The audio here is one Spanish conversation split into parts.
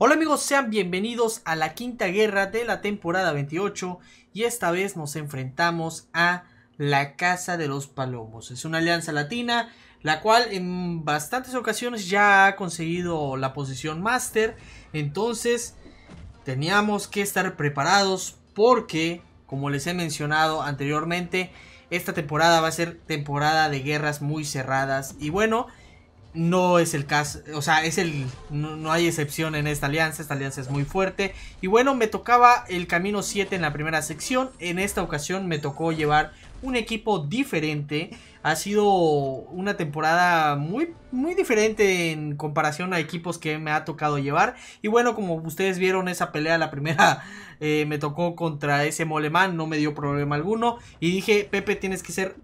Hola amigos, sean bienvenidos a la quinta guerra de la temporada 28 y esta vez nos enfrentamos a la Casa de los Palomos. Es una alianza latina la cual en bastantes ocasiones ya ha conseguido la posición máster, entonces teníamos que estar preparados porque, como les he mencionado anteriormente, esta temporada va a ser temporada de guerras muy cerradas y bueno, no es el caso, o sea, es el, no, hay excepción en esta alianza, esta alianza es muy fuerte. Y bueno, me tocaba el camino 7 en la primera sección, en esta ocasión me tocó llevar un equipo diferente. Ha sido una temporada muy, muy diferente en comparación a equipos que me ha tocado llevar. Y bueno, como ustedes vieron esa pelea, la primera eh, me tocó contra ese molemán, no me dio problema alguno. Y dije, Pepe, tienes que ser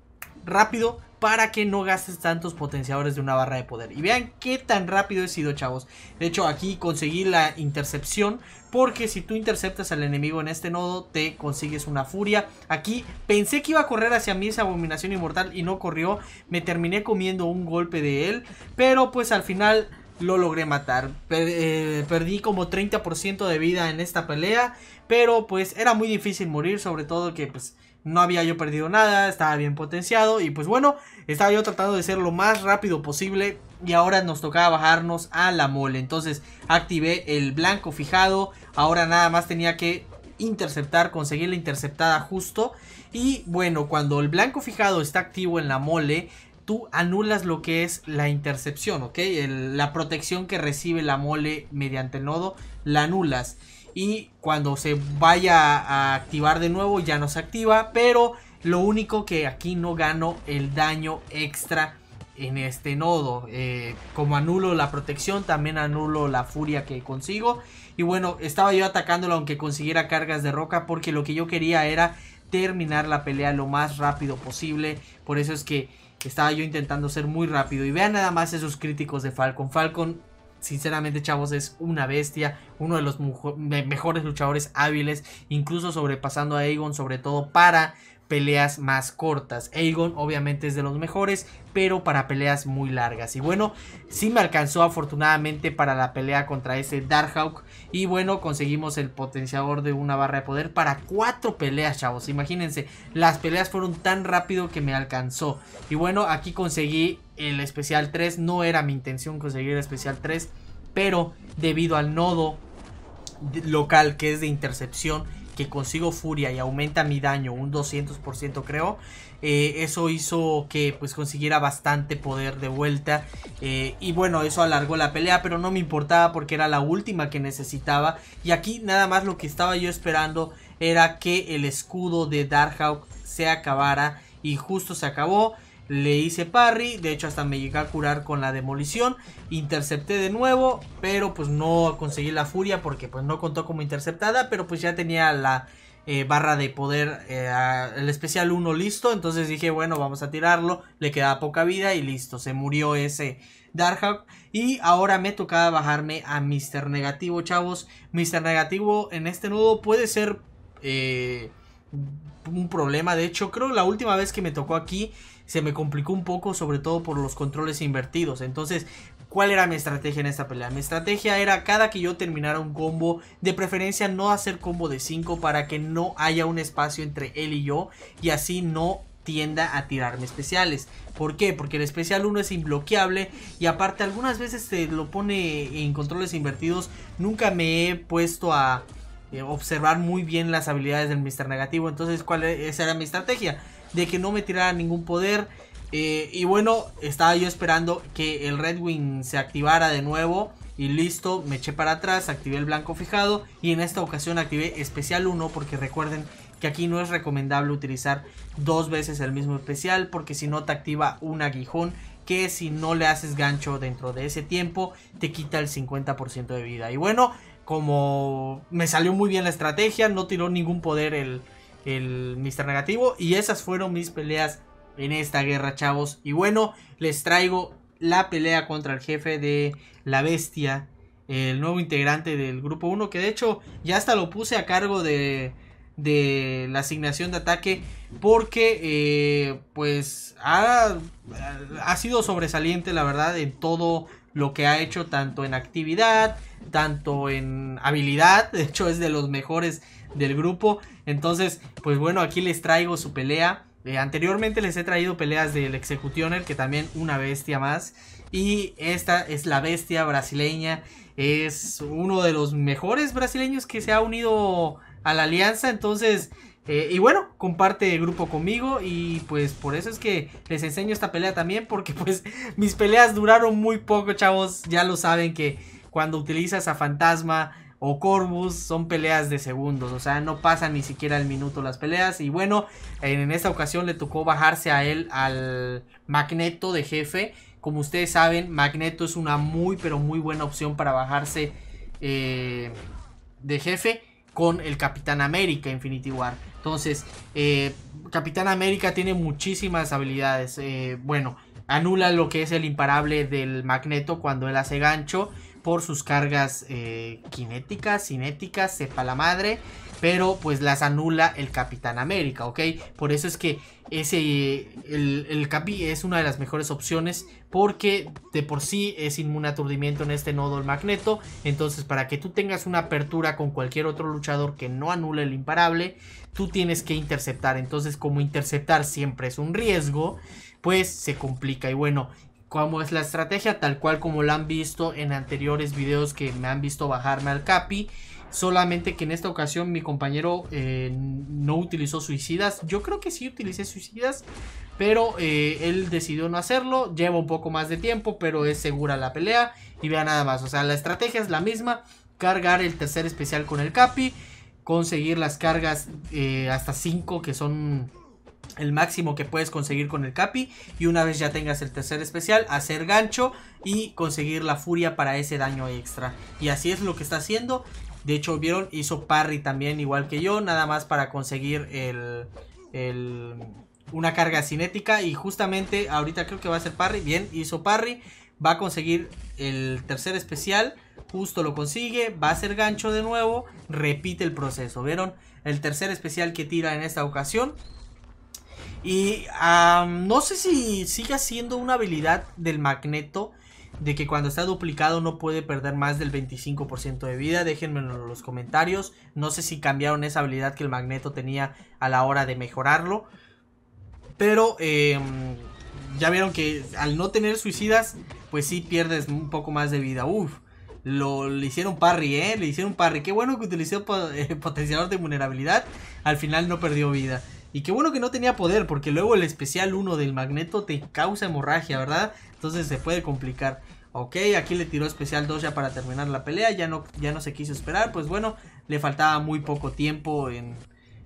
rápido, para que no gastes tantos potenciadores de una barra de poder. Y vean qué tan rápido he sido, chavos. De hecho, aquí conseguí la intercepción, porque si tú interceptas al enemigo en este nodo, te consigues una furia. Aquí pensé que iba a correr hacia mí esa abominación inmortal y no corrió. Me terminé comiendo un golpe de él, pero pues al final lo logré matar. Eh, perdí como 30% de vida en esta pelea, pero pues era muy difícil morir, sobre todo que pues no había yo perdido nada, estaba bien potenciado y pues bueno, estaba yo tratando de ser lo más rápido posible y ahora nos tocaba bajarnos a la mole. Entonces activé el blanco fijado, ahora nada más tenía que interceptar, conseguir la interceptada justo. Y bueno, cuando el blanco fijado está activo en la mole, tú anulas lo que es la intercepción, ¿ok? la protección que recibe la mole mediante el nodo, la anulas. Y cuando se vaya a activar de nuevo, ya no se activa. Pero lo único que aquí no gano el daño extra en este nodo. Eh, como anulo la protección, también anulo la furia que consigo. Y bueno, estaba yo atacándolo aunque consiguiera cargas de roca porque lo que yo quería era terminar la pelea lo más rápido posible. Por eso es que estaba yo intentando ser muy rápido. Y vean nada más esos críticos de Falcon. Falcon sinceramente, chavos, es una bestia, uno de los mejores luchadores hábiles, incluso sobrepasando a Aegon, sobre todo para peleas más cortas. Aegon obviamente es de los mejores, pero para peleas muy largas. Y bueno, sí me alcanzó afortunadamente para la pelea contra ese Darkhawk. Y bueno, conseguimos el potenciador de una barra de poder para cuatro peleas, chavos. Imagínense, las peleas fueron tan rápido que me alcanzó. Y bueno, aquí conseguí el especial 3. No era mi intención conseguir el especial 3. Pero debido al nodo local que es de intercepción que consigo furia y aumenta mi daño un 200% creo eh, eso hizo que pues consiguiera bastante poder de vuelta eh, y bueno eso alargó la pelea pero no me importaba porque era la última que necesitaba y aquí nada más lo que estaba yo esperando era que el escudo de Darkhawk se acabara y justo se acabó le hice parry, de hecho hasta me llegué a curar con la demolición. Intercepté de nuevo, pero pues no conseguí la furia porque pues no contó como interceptada, pero pues ya tenía la eh, barra de poder, eh, el especial 1 listo. Entonces dije, bueno, vamos a tirarlo, le quedaba poca vida y listo, se murió ese Darkhawk. Y ahora me tocaba bajarme a Mr. Negativo, chavos. Mr. Negativo en este nudo puede ser... Eh, un problema. De hecho, creo la última vez que me tocó aquí se me complicó un poco, sobre todo por los controles invertidos. Entonces, ¿Cuál era mi estrategia en esta pelea? Mi estrategia era cada que yo terminara un combo, de preferencia no hacer combo de 5 para que no haya un espacio entre él y yo y así no tienda a tirarme especiales. ¿Por qué? Porque el especial 1 es imbloqueable y aparte algunas veces se lo pone en controles invertidos. Nunca me he puesto a eh, observar muy bien las habilidades del Mr. Negativo. Entonces, ¿cuál e-? era mi estrategia? de que no me tirara ningún poder. Eh, y bueno, estaba yo esperando que el Red Wing se activara de nuevo. Y listo, me eché para atrás, activé el blanco fijado. Y en esta ocasión activé especial 1 porque recuerden que aquí no es recomendable utilizar dos veces el mismo especial porque si no te activa un aguijón que si no le haces gancho dentro de ese tiempo te quita el 50% de vida. Y bueno, como me salió muy bien la estrategia, no tiró ningún poder el, el Mr. Negativo. Y esas fueron mis peleas en esta guerra, chavos. Y bueno, les traigo la pelea contra el jefe de la bestia. El nuevo integrante del grupo 1. Que de hecho ya hasta lo puse a cargo de, de la asignación de ataque. Porque eh, pues ha, ha sido sobresaliente la verdad en todo lo que ha hecho tanto en actividad, tanto en habilidad, de hecho es de los mejores del grupo. Entonces, pues bueno, aquí les traigo su pelea. Eh, anteriormente les he traído peleas del Executioner, que también una bestia más. Y esta es la bestia brasileña. Es uno de los mejores brasileños que se ha unido a la alianza. Entonces, eh, y bueno, comparte el grupo conmigo y pues por eso es que les enseño esta pelea también porque pues mis peleas duraron muy poco, chavos. Ya lo saben que cuando utilizas a Fantasma o Corvus son peleas de segundos, o sea, no pasan ni siquiera el minuto las peleas. Y bueno, en esta ocasión le tocó bajarse a él al Magneto de jefe. Como ustedes saben, Magneto es una muy pero muy buena opción para bajarse eh, de jefe con el Capitán América Infinity War. Entonces, eh, Capitán América tiene muchísimas habilidades. Eh, bueno, anula lo que es el imparable del Magneto cuando él hace gancho por sus cargas eh, cinéticas, cinéticas, sepa la madre pero pues las anula el Capitán América, ¿ok? Por eso es que ese, el, Capi es una de las mejores opciones porque de por sí es inmune a aturdimiento en este nodo el Magneto, entonces para que tú tengas una apertura con cualquier otro luchador que no anule el imparable, tú tienes que interceptar, entonces como interceptar siempre es un riesgo, pues se complica. Y bueno, cómo es la estrategia, tal cual como la han visto en anteriores videos que me han visto bajarme al capi. Solamente que en esta ocasión mi compañero eh, no utilizó suicidas. Yo creo que sí utilicé suicidas, pero eh, él decidió no hacerlo. Lleva un poco más de tiempo, pero es segura la pelea. Y vea nada más, o sea, la estrategia es la misma. Cargar el tercer especial con el capi. Conseguir las cargas eh, hasta 5 que son el máximo que puedes conseguir con el capi y una vez ya tengas el tercer especial hacer gancho y conseguir la furia para ese daño extra y así es lo que está haciendo de hecho vieron hizo parry también igual que yo nada más para conseguir el, el una carga cinética y justamente ahorita creo que va a ser parry bien hizo parry va a conseguir el tercer especial justo lo consigue, va a hacer gancho de nuevo, repite el proceso, ¿vieron? El tercer especial que tira en esta ocasión y no sé si sigue siendo una habilidad del magneto de que cuando está duplicado no puede perder más del 25% de vida. Déjenmelo en los comentarios. No sé si cambiaron esa habilidad que el magneto tenía a la hora de mejorarlo. Pero em, ya vieron que al no tener suicidas, pues sí pierdes un poco más de vida. Uf, le hicieron parry, ¿eh? Le hicieron parry. Qué bueno que utilizó potenciador de vulnerabilidad. Al final no perdió vida. Y qué bueno que no tenía poder, porque luego el especial 1 del magneto te causa hemorragia, ¿verdad? Entonces se puede complicar. Ok, aquí le tiró especial 2 ya para terminar la pelea, ya no, ya no se quiso esperar, pues bueno, le faltaba muy poco tiempo en...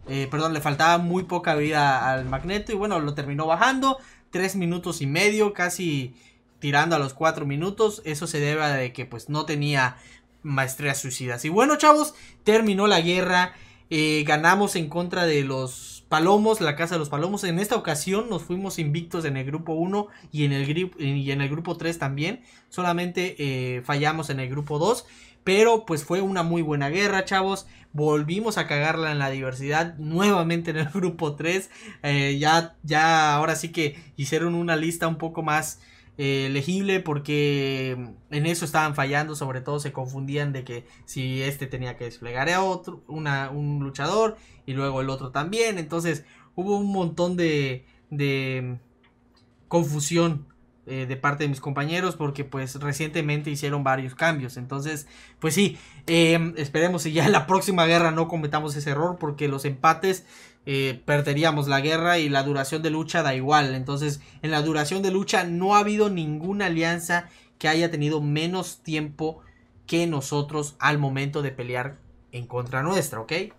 Eh, perdón, le faltaba muy poca vida al magneto y bueno, lo terminó bajando, 3 minutos y medio, casi tirando a los 4 minutos, eso se debe a de que pues no tenía maestría suicidas. Y bueno, chavos, terminó la guerra, eh, ganamos en contra de los Palomos, la Casa de los Palomos. En esta ocasión nos fuimos invictos en el grupo 1 y en el, grupo 3 también. Solamente eh, fallamos en el grupo 2. Pero pues fue una muy buena guerra, chavos. Volvimos a cagarla en la diversidad. Nuevamente en el grupo 3. Eh, ya, ya, ahora sí que hicieron una lista un poco más eh, legible porque en eso estaban fallando, sobre todo se confundían de que si este tenía que desplegar a otro, un luchador y luego el otro también, entonces hubo un montón de, de mm, confusión eh, de parte de mis compañeros porque pues recientemente hicieron varios cambios, entonces pues sí, eh, esperemos si ya en la próxima guerra no cometamos ese error porque los empates eh, perderíamos la guerra y la duración de lucha da igual. Entonces, en la duración de lucha no ha habido ninguna alianza que haya tenido menos tiempo que nosotros al momento de pelear en contra nuestra, ¿ok? Eh,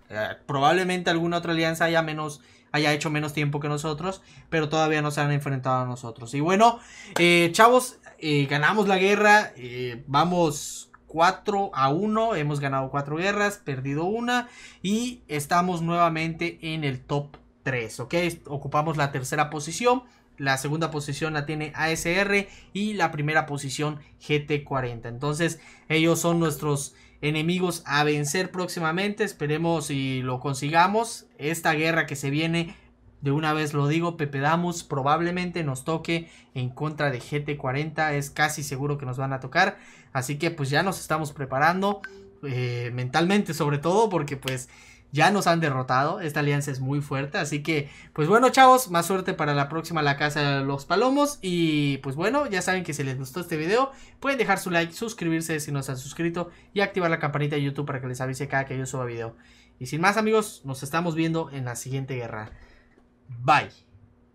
probablemente alguna otra alianza haya menos haya hecho menos tiempo que nosotros, pero todavía no se han enfrentado a nosotros. Y bueno, eh, chavos, ganamos la guerra, vamos 4 a 1. Hemos ganado 4 guerras, perdido una y estamos nuevamente en el top 3, ¿ok? Ocupamos la tercera posición. La segunda posición la tiene ASR y la primera posición GT40. Entonces ellos son nuestros enemigos a vencer próximamente. Esperemos y lo consigamos. Esta guerra que se viene, de una vez lo digo, Pepe probablemente nos toque en contra de GT40. Es casi seguro que nos van a tocar. Así que pues ya nos estamos preparando eh, mentalmente sobre todo porque pues ya nos han derrotado. Esta alianza es muy fuerte. Así que, pues bueno, chavos, más suerte para la próxima La Casa de los Palomos. Y pues bueno, ya saben que si les gustó este video, pueden dejar su like, suscribirse si no se han suscrito y activar la campanita de YouTube para que les avise cada que yo suba video. Y sin más amigos, nos estamos viendo en la siguiente guerra. Bye.